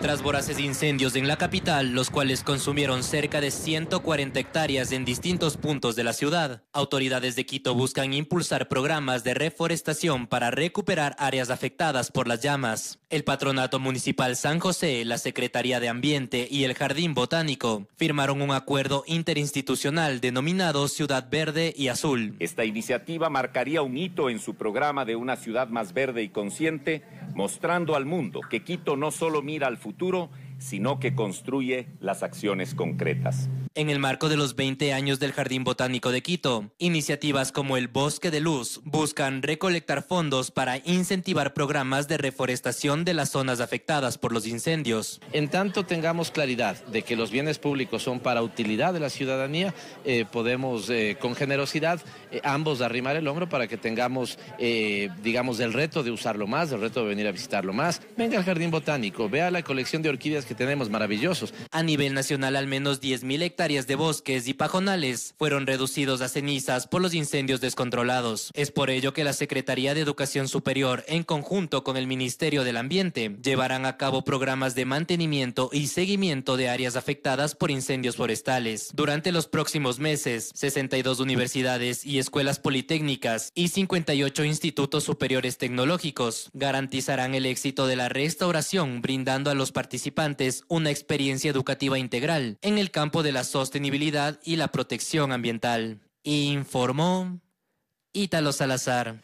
tras voraces incendios en la capital, los cuales consumieron cerca de 140 hectáreas en distintos puntos de la ciudad. Autoridades de Quito buscan impulsar programas de reforestación para recuperar áreas afectadas por las llamas. El Patronato Municipal San José, la Secretaría de Ambiente y el Jardín Botánico firmaron un acuerdo interinstitucional denominado Ciudad Verde y Azul. Esta iniciativa marcaría un hito en su programa de una ciudad más verde y consciente mostrando al mundo que Quito no solo mira al futuro, sino que construye las acciones concretas en el marco de los 20 años del Jardín Botánico de Quito. Iniciativas como el Bosque de Luz buscan recolectar fondos para incentivar programas de reforestación de las zonas afectadas por los incendios. En tanto tengamos claridad de que los bienes públicos son para utilidad de la ciudadanía, eh, podemos eh, con generosidad eh, ambos arrimar el hombro para que tengamos, digamos, el reto de usarlo más, el reto de venir a visitarlo más. Venga al Jardín Botánico, vea la colección de orquídeas que tenemos maravillosos. A nivel nacional, al menos 10.000 hectáreas de bosques y pajonales fueron reducidos a cenizas por los incendios descontrolados. Es por ello que la Secretaría de Educación Superior, en conjunto con el Ministerio del Ambiente, llevarán a cabo programas de mantenimiento y seguimiento de áreas afectadas por incendios forestales. Durante los próximos meses, 62 universidades y escuelas politécnicas y 58 institutos superiores tecnológicos garantizarán el éxito de la restauración, brindando a los participantes una experiencia educativa integral en el campo de la sostenibilidad y la protección ambiental. Informó Ítalo Salazar.